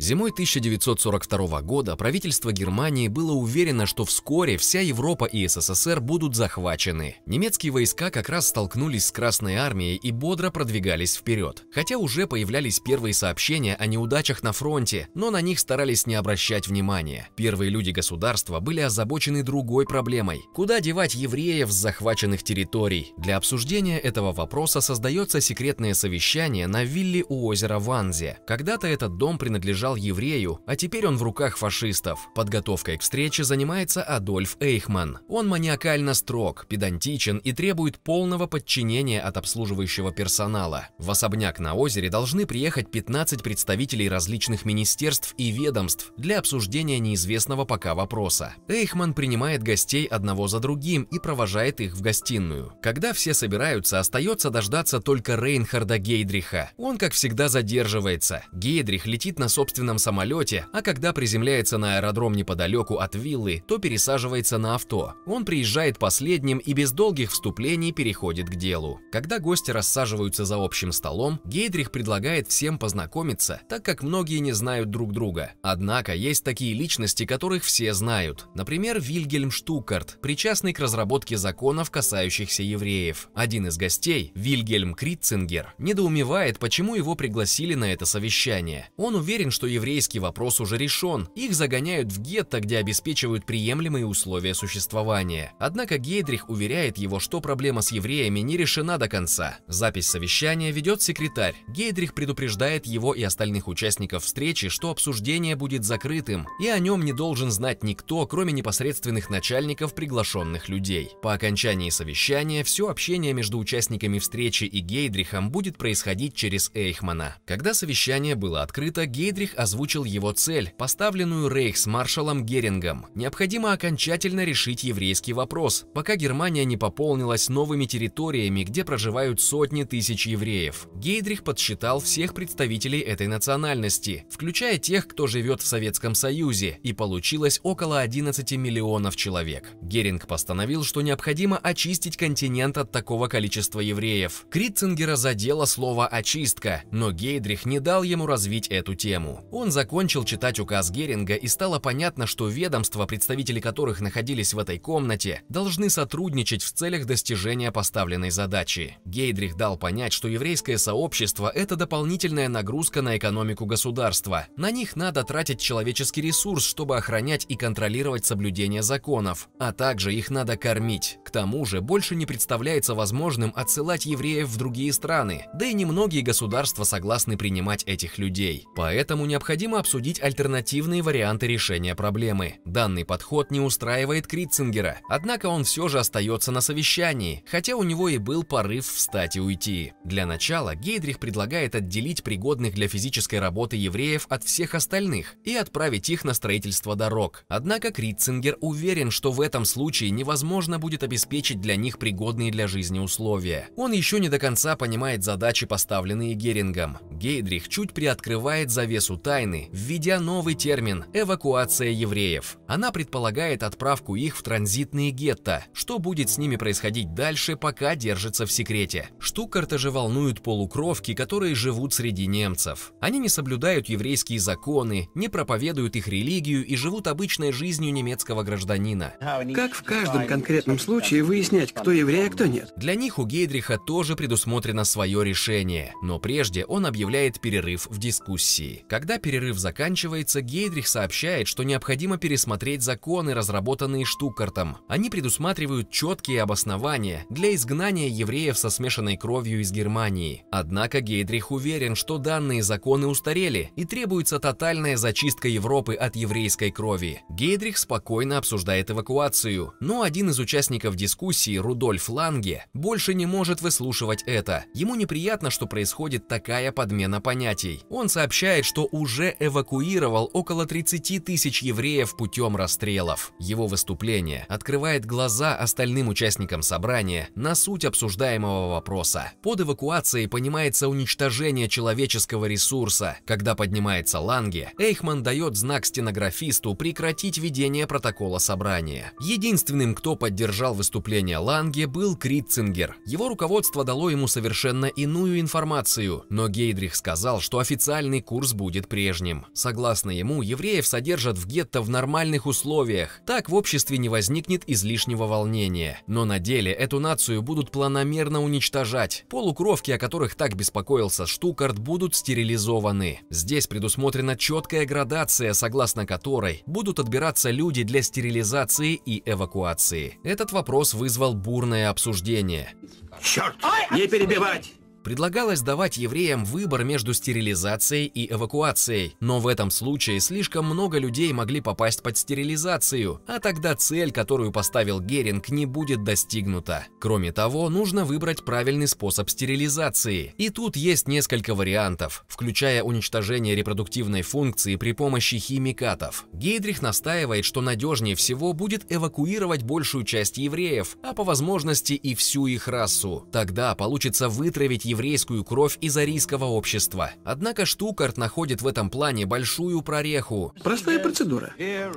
Зимой 1942 года правительство Германии было уверено, что вскоре вся Европа и СССР будут захвачены. Немецкие войска как раз столкнулись с Красной армией и бодро продвигались вперед. Хотя уже появлялись первые сообщения о неудачах на фронте, но на них старались не обращать внимания. Первые люди государства были озабочены другой проблемой – куда девать евреев с захваченных территорий? Для обсуждения этого вопроса создается секретное совещание на вилле у озера Ванзе. Когда-то этот дом принадлежал принадлежал еврею, а теперь он в руках фашистов. Подготовкой к встрече занимается Адольф Эйхман. Он маниакально строг, педантичен и требует полного подчинения от обслуживающего персонала. В особняк на озере должны приехать 15 представителей различных министерств и ведомств для обсуждения неизвестного пока вопроса. Эйхман принимает гостей одного за другим и провожает их в гостиную. Когда все собираются, остается дождаться только Рейнхарда Гейдриха. Он, как всегда, задерживается. Гейдрих летит на собственный собственном самолете, а когда приземляется на аэродром неподалеку от виллы, то пересаживается на авто. Он приезжает последним и без долгих вступлений переходит к делу. Когда гости рассаживаются за общим столом, Гейдрих предлагает всем познакомиться, так как многие не знают друг друга. Однако есть такие личности, которых все знают. Например, Вильгельм Штукарт, причастный к разработке законов, касающихся евреев. Один из гостей, Вильгельм Критцингер, недоумевает, почему его пригласили на это совещание. Он уверен, что еврейский вопрос уже решен, их загоняют в гетто, где обеспечивают приемлемые условия существования. Однако Гейдрих уверяет его, что проблема с евреями не решена до конца. Запись совещания ведет секретарь. Гейдрих предупреждает его и остальных участников встречи, что обсуждение будет закрытым, и о нем не должен знать никто, кроме непосредственных начальников приглашенных людей. По окончании совещания все общение между участниками встречи и Гейдрихом будет происходить через Эйхмана. Когда совещание было открыто, Гейдрих озвучил его цель, поставленную рейхсмаршалом Герингом. Необходимо окончательно решить еврейский вопрос, пока Германия не пополнилась новыми территориями, где проживают сотни тысяч евреев. Гейдрих подсчитал всех представителей этой национальности, включая тех, кто живет в Советском Союзе, и получилось около 11 миллионов человек. Геринг постановил, что необходимо очистить континент от такого количества евреев. Критцингера задело слово «очистка», но Гейдрих не дал ему развить эту тему. Он закончил читать указ Геринга и стало понятно, что ведомства, представители которых находились в этой комнате, должны сотрудничать в целях достижения поставленной задачи. Гейдрих дал понять, что еврейское сообщество – это дополнительная нагрузка на экономику государства. На них надо тратить человеческий ресурс, чтобы охранять и контролировать соблюдение законов, а также их надо кормить. К тому же больше не представляется возможным отсылать евреев в другие страны, да и немногие государства согласны принимать этих людей. Поэтому не необходимо обсудить альтернативные варианты решения проблемы. Данный подход не устраивает Критцингера, однако он все же остается на совещании, хотя у него и был порыв встать и уйти. Для начала Гейдрих предлагает отделить пригодных для физической работы евреев от всех остальных и отправить их на строительство дорог. Однако Критцингер уверен, что в этом случае невозможно будет обеспечить для них пригодные для жизни условия. Он еще не до конца понимает задачи, поставленные Герингом. Гейдрих чуть приоткрывает завесу тайны, введя новый термин – эвакуация евреев. Она предполагает отправку их в транзитные гетто, что будет с ними происходить дальше, пока держится в секрете. Штукарта же волнуют полукровки, которые живут среди немцев. Они не соблюдают еврейские законы, не проповедуют их религию и живут обычной жизнью немецкого гражданина. Как в каждом конкретном случае выяснять, кто еврей, а кто нет? Для них у Гейдриха тоже предусмотрено свое решение, но прежде он объявляет перерыв в дискуссии. Когда перерыв заканчивается, Гейдрих сообщает, что необходимо пересмотреть законы, разработанные Штукартом. Они предусматривают четкие обоснования для изгнания евреев со смешанной кровью из Германии. Однако Гейдрих уверен, что данные законы устарели и требуется тотальная зачистка Европы от еврейской крови. Гейдрих спокойно обсуждает эвакуацию, но один из участников дискуссии, Рудольф Ланге, больше не может выслушивать это. Ему неприятно, что происходит такая подмена понятий. Он сообщает, что уже уже эвакуировал около 30 тысяч евреев путем расстрелов. Его выступление открывает глаза остальным участникам собрания на суть обсуждаемого вопроса. Под эвакуацией понимается уничтожение человеческого ресурса. Когда поднимается Ланге, Эйхман дает знак стенографисту прекратить ведение протокола собрания. Единственным, кто поддержал выступление Ланге, был Критцингер. Его руководство дало ему совершенно иную информацию, но Гейдрих сказал, что официальный курс будет принят прежним. Согласно ему, евреев содержат в гетто в нормальных условиях, так в обществе не возникнет излишнего волнения. Но на деле эту нацию будут планомерно уничтожать. Полукровки, о которых так беспокоился Штукарт, будут стерилизованы. Здесь предусмотрена четкая градация, согласно которой будут отбираться люди для стерилизации и эвакуации. Этот вопрос вызвал бурное обсуждение. Черт! Не перебивать! предлагалось давать евреям выбор между стерилизацией и эвакуацией, но в этом случае слишком много людей могли попасть под стерилизацию, а тогда цель, которую поставил Геринг, не будет достигнута. Кроме того, нужно выбрать правильный способ стерилизации. И тут есть несколько вариантов, включая уничтожение репродуктивной функции при помощи химикатов. Гейдрих настаивает, что надежнее всего будет эвакуировать большую часть евреев, а по возможности и всю их расу. Тогда получится вытравить евреев еврейскую кровь из арийского общества. Однако Штукарт находит в этом плане большую прореху. Простая процедура.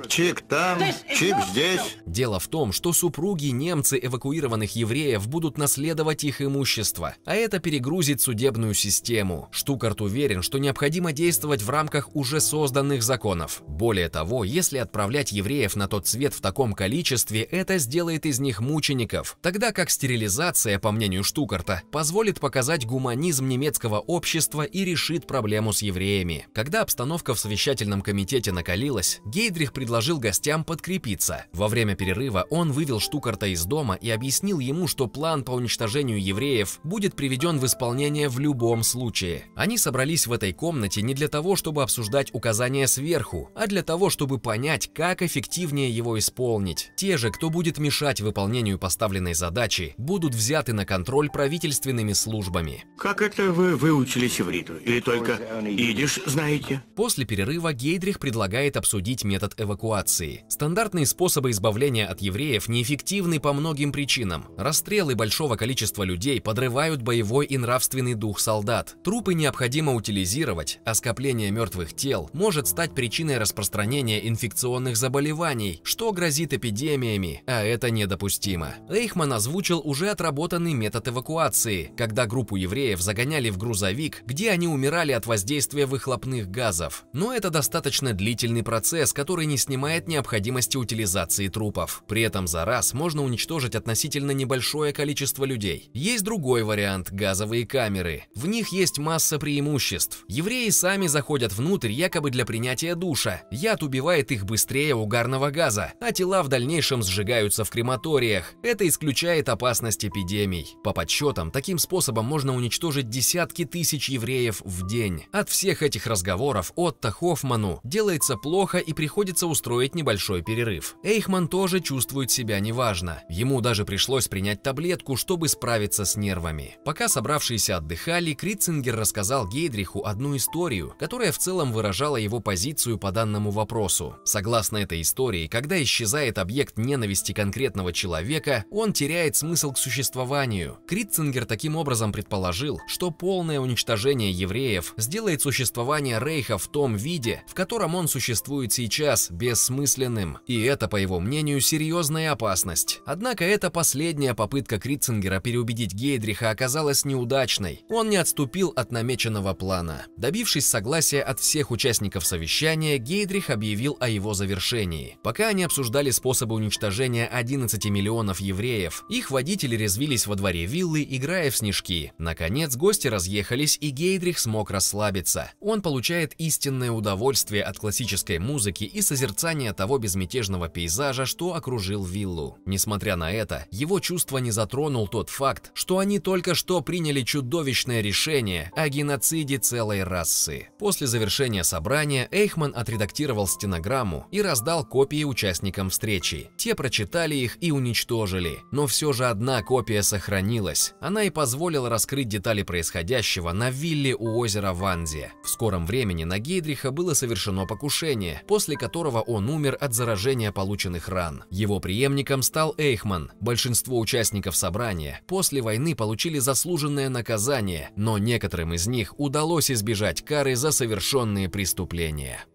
Чик там, чик здесь. Дело в том, что супруги немцы эвакуированных евреев будут наследовать их имущество, а это перегрузит судебную систему. Штукарт уверен, что необходимо действовать в рамках уже созданных законов. Более того, если отправлять евреев на тот свет в таком количестве, это сделает из них мучеников, тогда как стерилизация, по мнению Штукарта, позволит показать подорвать гуманизм немецкого общества и решит проблему с евреями. Когда обстановка в совещательном комитете накалилась, Гейдрих предложил гостям подкрепиться. Во время перерыва он вывел Штукарта из дома и объяснил ему, что план по уничтожению евреев будет приведен в исполнение в любом случае. Они собрались в этой комнате не для того, чтобы обсуждать указания сверху, а для того, чтобы понять, как эффективнее его исполнить. Те же, кто будет мешать выполнению поставленной задачи, будут взяты на контроль правительственными службами. Академии. Как это вы выучились ивриту? Или только идиш знаете? После перерыва Гейдрих предлагает обсудить метод эвакуации. Стандартные способы избавления от евреев неэффективны по многим причинам. Расстрелы большого количества людей подрывают боевой и нравственный дух солдат. Трупы необходимо утилизировать, а скопление мертвых тел может стать причиной распространения инфекционных заболеваний, что грозит эпидемиями, а это недопустимо. Эйхман озвучил уже отработанный метод эвакуации, когда группу евреев загоняли в грузовик, где они умирали от воздействия выхлопных газов. Но это достаточно длительный процесс, который не снимает необходимости утилизации трупов. При этом за раз можно уничтожить относительно небольшое количество людей. Есть другой вариант – газовые камеры. В них есть масса преимуществ. Евреи сами заходят внутрь якобы для принятия душа. Яд убивает их быстрее угарного газа, а тела в дальнейшем сжигаются в крематориях. Это исключает опасность эпидемий. По подсчетам, таким способом можно можно уничтожить десятки тысяч евреев в день. От всех этих разговоров Отто Хоффману делается плохо и приходится устроить небольшой перерыв. Эйхман тоже чувствует себя неважно. Ему даже пришлось принять таблетку, чтобы справиться с нервами. Пока собравшиеся отдыхали, Критцингер рассказал Гейдриху одну историю, которая в целом выражала его позицию по данному вопросу. Согласно этой истории, когда исчезает объект ненависти конкретного человека, он теряет смысл к существованию. Критцингер таким образом предполагает, предположил, что полное уничтожение евреев сделает существование Рейха в том виде, в котором он существует сейчас, бессмысленным. И это, по его мнению, серьезная опасность. Однако эта последняя попытка Критцингера переубедить Гейдриха оказалась неудачной. Он не отступил от намеченного плана. Добившись согласия от всех участников совещания, Гейдрих объявил о его завершении. Пока они обсуждали способы уничтожения 11 миллионов евреев, их водители резвились во дворе виллы, играя в снежки. На Наконец гости разъехались, и Гейдрих смог расслабиться. Он получает истинное удовольствие от классической музыки и созерцания того безмятежного пейзажа, что окружил виллу. Несмотря на это, его чувство не затронул тот факт, что они только что приняли чудовищное решение о геноциде целой расы. После завершения собрания Эйхман отредактировал стенограмму и раздал копии участникам встречи. Те прочитали их и уничтожили, но все же одна копия сохранилась. Она и позволила раскрыть раскрыть детали происходящего на вилле у озера Ванзе. В скором времени на Гейдриха было совершено покушение, после которого он умер от заражения полученных ран. Его преемником стал Эйхман. Большинство участников собрания после войны получили заслуженное наказание, но некоторым из них удалось избежать кары за совершенные преступления.